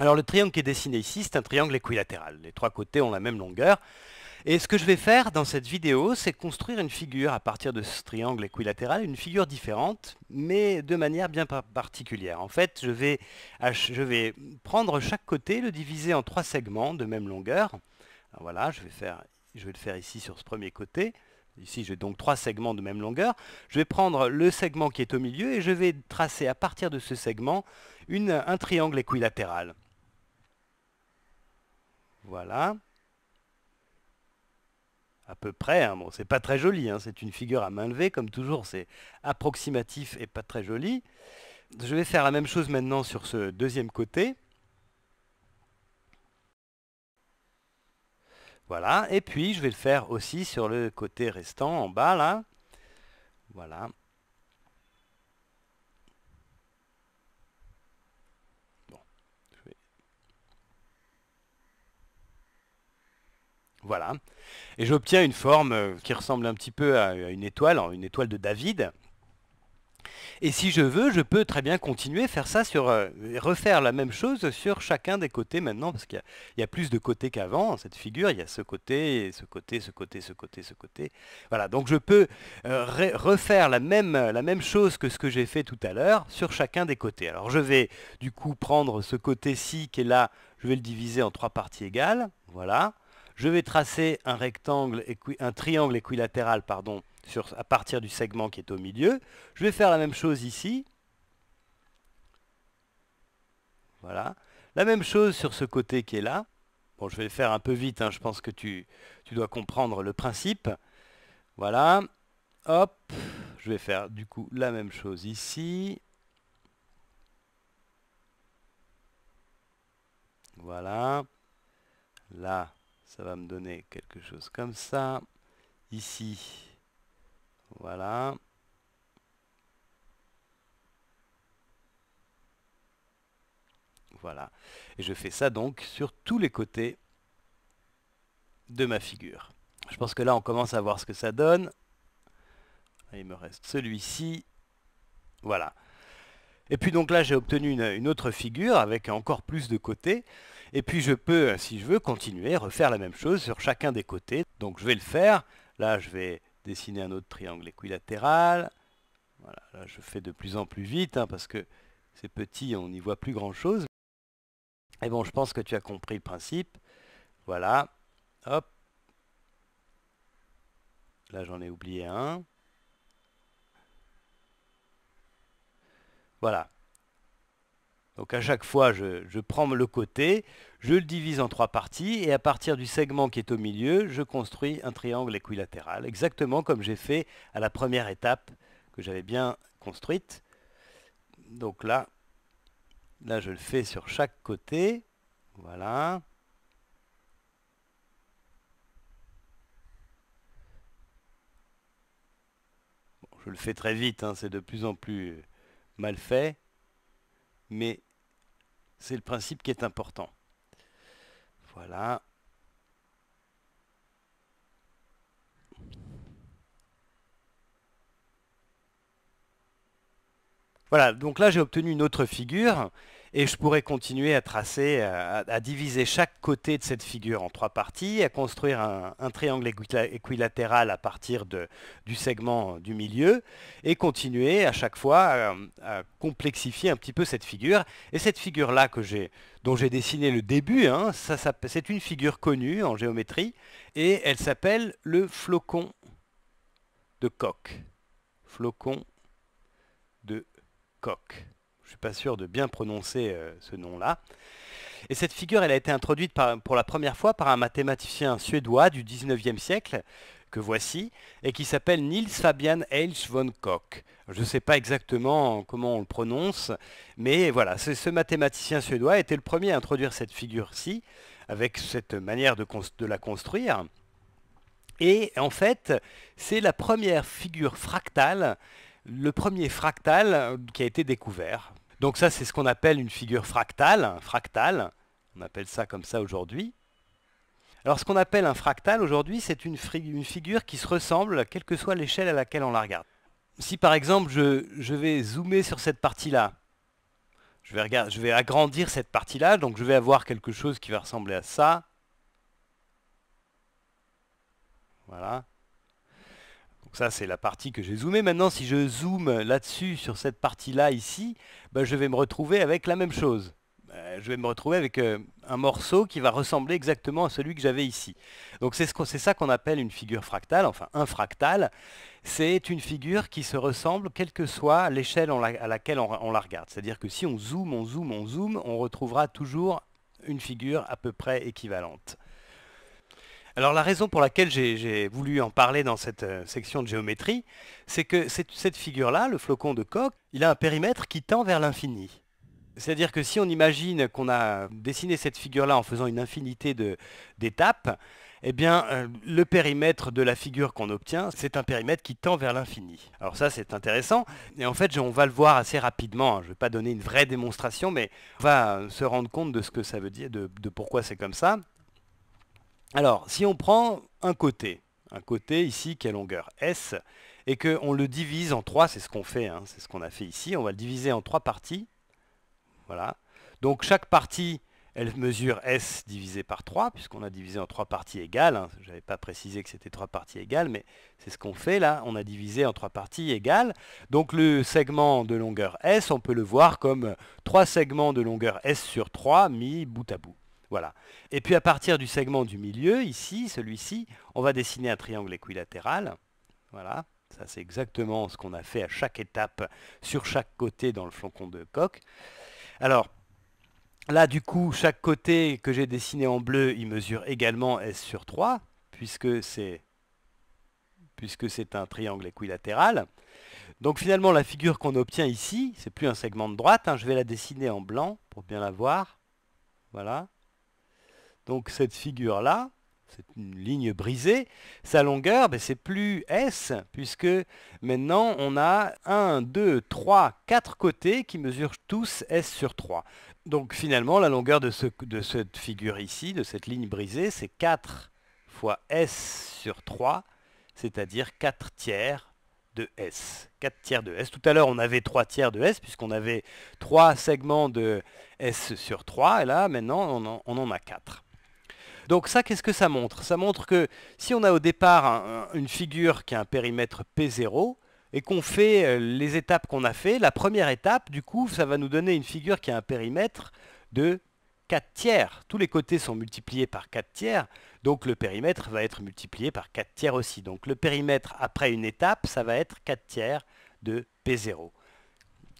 Alors le triangle qui est dessiné ici, c'est un triangle équilatéral. Les trois côtés ont la même longueur. Et ce que je vais faire dans cette vidéo, c'est construire une figure à partir de ce triangle équilatéral, une figure différente, mais de manière bien particulière. En fait, je vais, je vais prendre chaque côté, le diviser en trois segments de même longueur. voilà, je vais, faire, je vais le faire ici sur ce premier côté. Ici, j'ai donc trois segments de même longueur. Je vais prendre le segment qui est au milieu et je vais tracer à partir de ce segment une, un triangle équilatéral. Voilà. À peu près, hein. bon, c'est pas très joli, hein. c'est une figure à main levée, comme toujours, c'est approximatif et pas très joli. Je vais faire la même chose maintenant sur ce deuxième côté. Voilà, et puis je vais le faire aussi sur le côté restant en bas là. Voilà. Voilà. Et j'obtiens une forme euh, qui ressemble un petit peu à une étoile, hein, une étoile de David. Et si je veux, je peux très bien continuer, faire ça sur, euh, refaire la même chose sur chacun des côtés maintenant, parce qu'il y, a plus de côtés qu'avant hein, cette figure. Il y a ce côté, ce côté, ce côté, ce côté, ce côté. Voilà, donc je peux euh, refaire la même, la même chose que ce que j'ai fait tout à l'heure sur chacun des côtés. Alors je vais du coup prendre ce côté-ci qui est là, je vais le diviser en trois parties égales. Voilà. Je vais tracer un, rectangle un triangle équilatéral pardon, sur, à partir du segment qui est au milieu. Je vais faire la même chose ici. Voilà. La même chose sur ce côté qui est là. Bon, je vais le faire un peu vite, hein. je pense que tu, tu dois comprendre le principe. Voilà. Hop. Je vais faire du coup la même chose ici. Voilà. Là, ça va me donner quelque chose comme ça. Ici, voilà. Voilà. Et je fais ça donc sur tous les côtés de ma figure. Je pense que là, on commence à voir ce que ça donne. Ah, il me reste celui-ci. Voilà. Et puis donc là, j'ai obtenu une, une, autre figure avec encore plus de côtés. Et puis je peux, euh, si je veux, continuer, refaire la même chose sur chacun des côtés. Donc je vais le faire. Là, je vais dessiner un autre triangle équilatéral. Voilà, là je fais de plus en plus vite hein, parce que c'est petit, on n'y voit plus grand chose. Et bon, je pense que tu as compris le principe. Voilà. Hop. Là j'en ai oublié un. Voilà. Donc à chaque fois, je, prends le côté, je le divise en trois parties, et à partir du segment qui est au milieu, je construis un triangle équilatéral, exactement comme j'ai fait à la première étape que j'avais bien construite. Donc là, là, je le fais sur chaque côté. Voilà. je le fais très vite, hein, c'est de plus en plus mal fait. Mais c'est le principe qui est important. Voilà. Voilà, donc là j'ai obtenu une autre figure et je pourrais continuer à tracer, à, diviser chaque côté de cette figure en trois parties, à construire un, triangle équilatéral à partir du segment du milieu, et continuer à chaque fois euh, à, complexifier un petit peu cette figure. Et cette figure-là que dont j'ai dessiné le début, hein, c'est une figure connue en géométrie, et elle s'appelle le flocon de coque. Flocon de coque. Je ne suis pas sûr de bien prononcer euh, ce nom-là. Et cette figure, elle a été introduite pour la première fois par un mathématicien suédois du 19e siècle, que voici, et qui s'appelle Niels Fabian H. von Koch. Je ne sais pas exactement comment on le prononce, mais voilà, ce mathématicien suédois était le premier à introduire cette figure-ci, avec cette manière de, la construire. Et en fait, c'est la première figure fractale, le premier fractal qui a été découvert. Donc ça, c'est ce qu'on appelle une figure fractale, fractal. On appelle ça comme ça aujourd'hui. Alors ce qu'on appelle un fractal aujourd'hui, c'est une, figure qui se ressemble, quelle que soit l'échelle à laquelle on la regarde. Si par exemple, je, vais zoomer sur cette partie-là, je vais agrandir cette partie-là, donc je vais avoir quelque chose qui va ressembler à ça. Voilà. Donc ça, c'est la partie que j'ai zoomée. Maintenant, si je zoome là-dessus, sur cette partie-là, ici, ben, je vais me retrouver avec la même chose. Ben, je vais me retrouver avec euh, un morceau qui va ressembler exactement à celui que j'avais ici. Donc c'est ce ça qu'on appelle une figure fractale, enfin un fractal. C'est une figure qui se ressemble quelle que soit l'échelle à laquelle on la regarde. C'est-à-dire que si on zoome, on zoome, on zoome, on retrouvera toujours une figure à peu près équivalente. Alors la raison pour laquelle j'ai voulu en parler dans cette euh, section de géométrie, c'est que cette, figure-là, le flocon de Koch, il a un périmètre qui tend vers l'infini. C'est-à-dire que si on imagine qu'on a dessiné cette figure-là en faisant une infinité d'étapes, eh bien, euh, le périmètre de la figure qu'on obtient, c'est un périmètre qui tend vers l'infini. Alors ça, c'est intéressant. Et en fait, on va le voir assez rapidement. Hein. Je ne vais pas donner une vraie démonstration, mais on va se rendre compte de ce que ça veut dire, de pourquoi c'est comme ça. Alors, si on prend un côté, un côté ici qui a longueur S, et qu'on le divise en trois, c'est ce qu'on fait, hein, c'est ce qu'on a fait ici, on va le diviser en trois parties. Voilà. Donc chaque partie, elle mesure S divisé par 3, puisqu'on a divisé en trois parties égales. Hein. Je n'avais pas précisé que c'était trois parties égales, mais c'est ce qu'on fait là. On a divisé en trois parties égales. Donc le segment de longueur S, on peut le voir comme trois segments de longueur S sur 3 mis bout à bout. Voilà. Et puis à partir du segment du milieu, ici, celui-ci, on va dessiner un triangle équilatéral. Voilà. Ça, c'est exactement ce qu'on a fait à chaque étape, sur chaque côté dans le flancon de coque. Alors, là, du coup, chaque côté que j'ai dessiné en bleu, il mesure également S sur 3, puisque c'est puisque c'est un triangle équilatéral. Donc finalement, la figure qu'on obtient ici, c'est plus un segment de droite, hein, je vais la dessiner en blanc pour bien la voir. Voilà. Donc cette figure-là, c'est une ligne brisée, sa longueur, ben, c'est plus S, puisque maintenant on a 1, 2, 3, 4 côtés qui mesurent tous S sur 3. Donc finalement, la longueur de, ce, de cette figure ici, de cette ligne brisée, c'est 4 fois S sur 3, c'est-à-dire 4 tiers de S. 4 tiers de S. Tout à l'heure, on avait 3 tiers de S, puisqu'on avait 3 segments de S sur 3, et là, maintenant, on en, on en a 4. Donc ça, qu'est-ce que ça montre Ça montre que si on a au départ une figure qui a un périmètre P0, et qu'on fait euh, les étapes qu'on a fait, la première étape, du coup, ça va nous donner une figure qui a un périmètre de 4 tiers. Tous les côtés sont multipliés par 4 tiers, donc le périmètre va être multiplié par 4 tiers aussi. Donc le périmètre après une étape, ça va être 4 tiers de P0.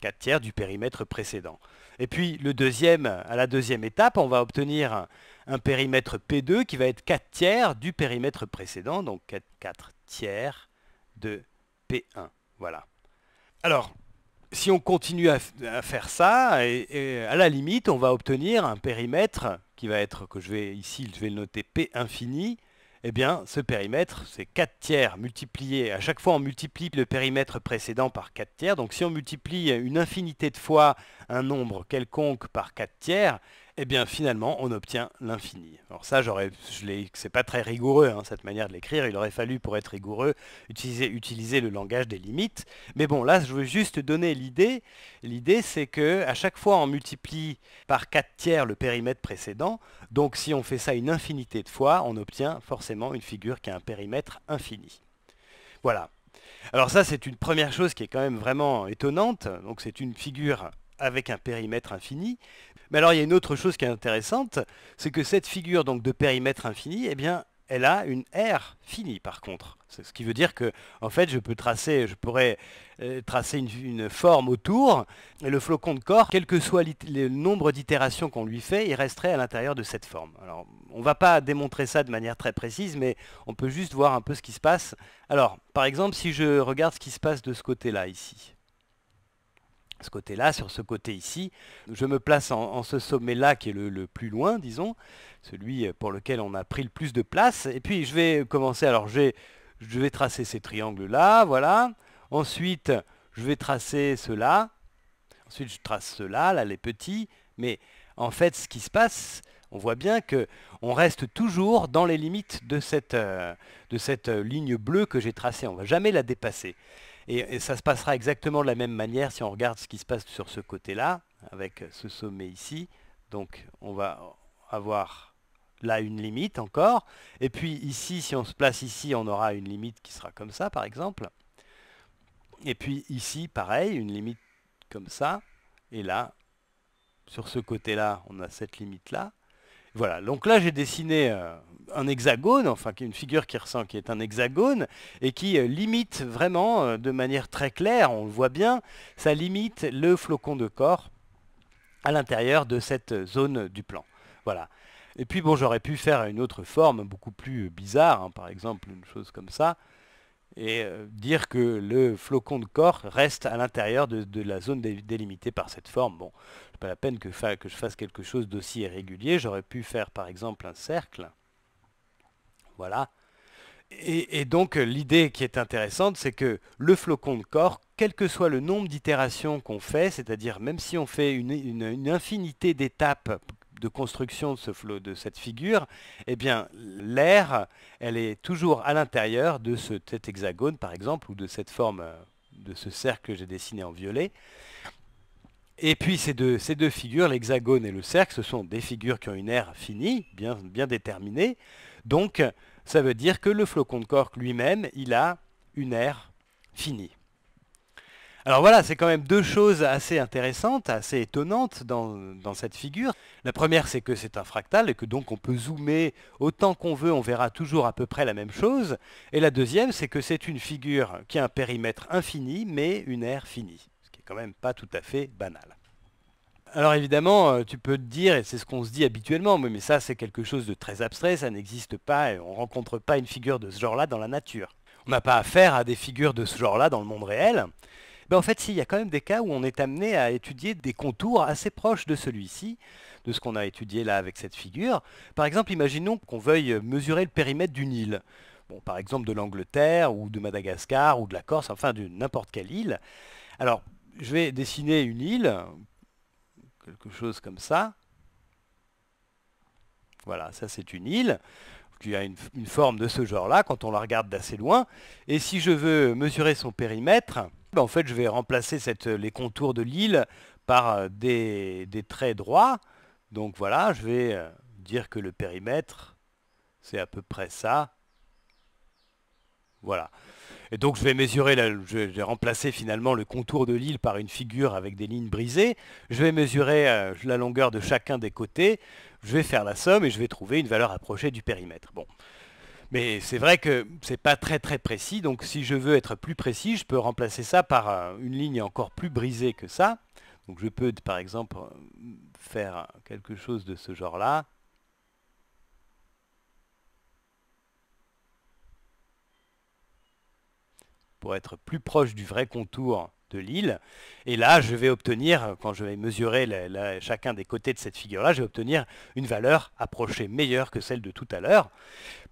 4 tiers du périmètre précédent. Et puis le deuxième, à la deuxième étape, on va obtenir un périmètre P2 qui va être 4 tiers du périmètre précédent, donc 4, tiers de P1. Voilà. Alors, si on continue à, faire ça, et, à la limite, on va obtenir un périmètre qui va être, que je vais ici, je vais le noter P infini. Eh bien, ce périmètre, c'est 4 tiers multiplié. À chaque fois, on multiplie le périmètre précédent par 4 tiers. Donc, si on multiplie une infinité de fois un nombre quelconque par 4 tiers, eh bien finalement on obtient l'infini. Alors ça, j'aurais, c'est pas très rigoureux hein, cette manière de l'écrire, il aurait fallu pour être rigoureux utiliser, le langage des limites, mais bon là je veux juste donner l'idée, l'idée c'est que à chaque fois on multiplie par 4 tiers le périmètre précédent, donc si on fait ça une infinité de fois, on obtient forcément une figure qui a un périmètre infini. Voilà. Alors ça c'est une première chose qui est quand même vraiment étonnante, donc c'est une figure avec un périmètre infini, mais alors il y a une autre chose qui est intéressante, c'est que cette figure donc de périmètre infini, eh bien, elle a une R finie par contre. Ce qui veut dire que en fait je peux tracer, je pourrais euh, tracer une, forme autour, et le flocon de corps, quel que soit le nombre d'itérations qu'on lui fait, il resterait à l'intérieur de cette forme. Alors on ne va pas démontrer ça de manière très précise, mais on peut juste voir un peu ce qui se passe. Alors, par exemple, si je regarde ce qui se passe de ce côté-là ici ce côté-là, sur ce côté ici. Je me place en, ce sommet-là qui est le, plus loin, disons, celui pour lequel on a pris le plus de place. Et puis je vais commencer, alors je vais, tracer ces triangles-là, voilà. Ensuite, je vais tracer ceux-là. Ensuite, je trace ceux-là, là, les petits. Mais en fait, ce qui se passe, on voit bien que on reste toujours dans les limites de cette, euh, de cette euh, ligne bleue que j'ai tracée. On ne va jamais la dépasser. Et, ça se passera exactement de la même manière si on regarde ce qui se passe sur ce côté-là, avec ce sommet ici. Donc on va avoir là une limite encore. Et puis ici, si on se place ici, on aura une limite qui sera comme ça, par exemple. Et puis ici, pareil, une limite comme ça. Et là, sur ce côté-là, on a cette limite-là. Voilà, donc là j'ai dessiné euh, un hexagone, enfin une figure qui ressemble qui est un hexagone, et qui euh, limite vraiment euh, de manière très claire, on le voit bien, ça limite le flocon de corps à l'intérieur de cette zone du plan. Voilà. Et puis bon, j'aurais pu faire une autre forme beaucoup plus bizarre, hein, par exemple une chose comme ça et euh, dire que le flocon de corps reste à l'intérieur de, la zone délimitée par cette forme. Bon, pas la peine que, je fasse quelque chose d'aussi irrégulier. J'aurais pu faire par exemple un cercle. Voilà. Et, donc l'idée qui est intéressante, c'est que le flocon de corps, quel que soit le nombre d'itérations qu'on fait, c'est-à-dire même si on fait une infinité d'étapes de construction de, ce flot, de cette figure, eh bien l'air, elle est toujours à l'intérieur de ce, cet hexagone par exemple, ou de cette forme, euh, de ce cercle que j'ai dessiné en violet. Et puis ces deux, figures, l'hexagone et le cercle, ce sont des figures qui ont une aire finie, bien, bien déterminée. Donc ça veut dire que le flocon de cork lui-même, il a une aire finie. Alors voilà, c'est quand même deux choses assez intéressantes, assez étonnantes dans, cette figure. La première, c'est que c'est un fractal et que donc on peut zoomer autant qu'on veut, on verra toujours à peu près la même chose. Et la deuxième, c'est que c'est une figure qui a un périmètre infini, mais une aire finie, ce qui est quand même pas tout à fait banal. Alors évidemment, euh, tu peux te dire, et c'est ce qu'on se dit habituellement, mais ça c'est quelque chose de très abstrait, ça n'existe pas, et on ne rencontre pas une figure de ce genre-là dans la nature. On n'a pas affaire à des figures de ce genre-là dans le monde réel. Ben, en fait, il y a quand même des cas où on est amené à étudier des contours assez proches de celui-ci, de ce qu'on a étudié là avec cette figure. Par exemple, imaginons qu'on veuille mesurer le périmètre d'une île. Bon, par exemple de l'Angleterre ou de Madagascar ou de la Corse, enfin de n'importe quelle île. Alors, je vais dessiner une île, quelque chose comme ça. Voilà, ça c'est une île y a une, forme de ce genre-là quand on la regarde d'assez loin. Et si je veux mesurer son périmètre, ben, en fait je vais remplacer les contours de l'île par euh, des, traits droits. Donc voilà, je vais euh, dire que le périmètre, c'est à peu près ça. Voilà. Et donc je vais mesurer, je, remplacer finalement le contour de l'île par une figure avec des lignes brisées. Je vais mesurer euh, la longueur de chacun des côtés je vais faire la somme et je vais trouver une valeur approchée du périmètre. Bon. Mais c'est vrai que c'est pas très très précis, donc si je veux être plus précis, je peux remplacer ça par euh, une ligne encore plus brisée que ça. Donc je peux par exemple euh, faire quelque chose de ce genre-là. Pour être plus proche du vrai contour de l'île. Et là, je vais obtenir, quand je vais mesurer chacun des côtés de cette figure-là, je vais obtenir une valeur approchée meilleure que celle de tout à l'heure.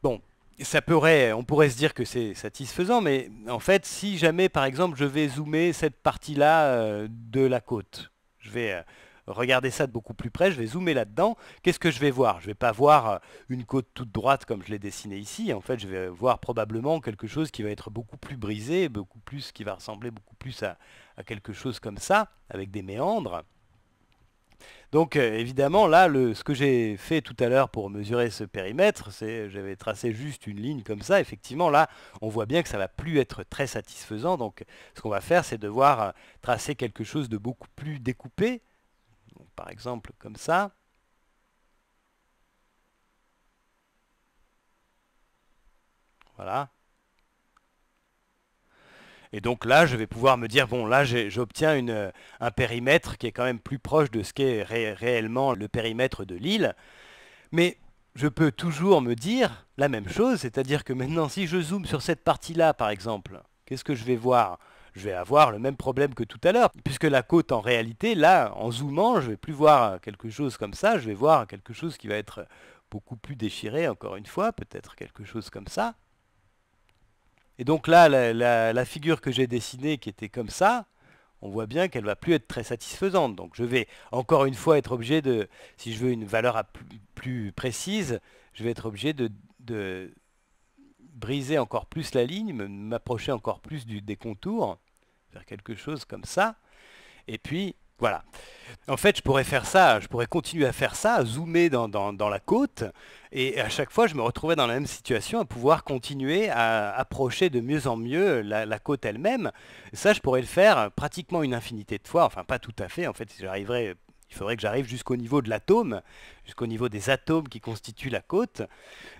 Bon, ça pourrait, on pourrait se dire que c'est satisfaisant, mais en fait, si jamais, par exemple, je vais zoomer cette partie-là euh, de la côte, je vais... Euh, Regardez ça de beaucoup plus près, je vais zoomer là-dedans. Qu'est-ce que je vais voir Je ne vais pas voir euh, une côte toute droite comme je l'ai dessinée ici. En fait, je vais voir probablement quelque chose qui va être beaucoup plus brisé, beaucoup plus, qui va ressembler beaucoup plus à, quelque chose comme ça, avec des méandres. Donc euh, évidemment, là, ce que j'ai fait tout à l'heure pour mesurer ce périmètre, c'est j'avais tracé juste une ligne comme ça. Effectivement, là, on voit bien que ça ne va plus être très satisfaisant. Donc ce qu'on va faire, c'est devoir euh, tracer quelque chose de beaucoup plus découpé, par exemple, comme ça. Voilà. Et donc là, je vais pouvoir me dire, bon, là, j'obtiens un périmètre qui est quand même plus proche de ce qu'est réellement le périmètre de l'île. Mais je peux toujours me dire la même chose, c'est-à-dire que maintenant, si je zoome sur cette partie-là, par exemple, qu'est-ce que je vais voir je vais avoir le même problème que tout à l'heure. Puisque la côte, en réalité, là, en zoomant, je ne vais plus voir quelque chose comme ça, je vais voir quelque chose qui va être beaucoup plus déchiré, encore une fois, peut-être quelque chose comme ça. Et donc là, la, figure que j'ai dessinée, qui était comme ça, on voit bien qu'elle ne va plus être très satisfaisante. Donc je vais encore une fois être obligé de, si je veux une valeur plus précise, je vais être obligé de, briser encore plus la ligne, m'approcher encore plus des contours faire quelque chose comme ça. Et puis, voilà. En fait, je pourrais faire ça, je pourrais continuer à faire ça, à zoomer dans, la côte, et à chaque fois, je me retrouverais dans la même situation, à pouvoir continuer à approcher de mieux en mieux la, côte elle-même. Ça, je pourrais le faire pratiquement une infinité de fois, enfin pas tout à fait, en fait, j'arriverais il faudrait que j'arrive jusqu'au niveau de l'atome, jusqu'au niveau des atomes qui constituent la côte.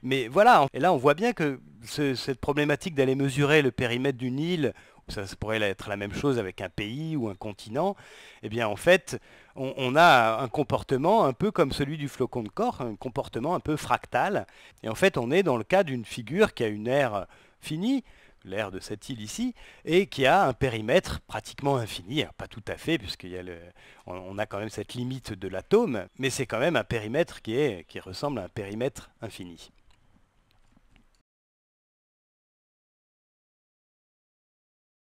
Mais voilà, et là on voit bien que cette problématique d'aller mesurer le périmètre d'une île ça, pourrait être la même chose avec un pays ou un continent, eh bien en fait, on, a un comportement un peu comme celui du flocon de corps, un comportement un peu fractal. Et en fait, on est dans le cas d'une figure qui a une aire finie, l'aire de cette île ici, et qui a un périmètre pratiquement infini, pas tout à fait, puisqu'on a a quand même cette limite de l'atome, mais c'est quand même un périmètre qui ressemble à un périmètre infini.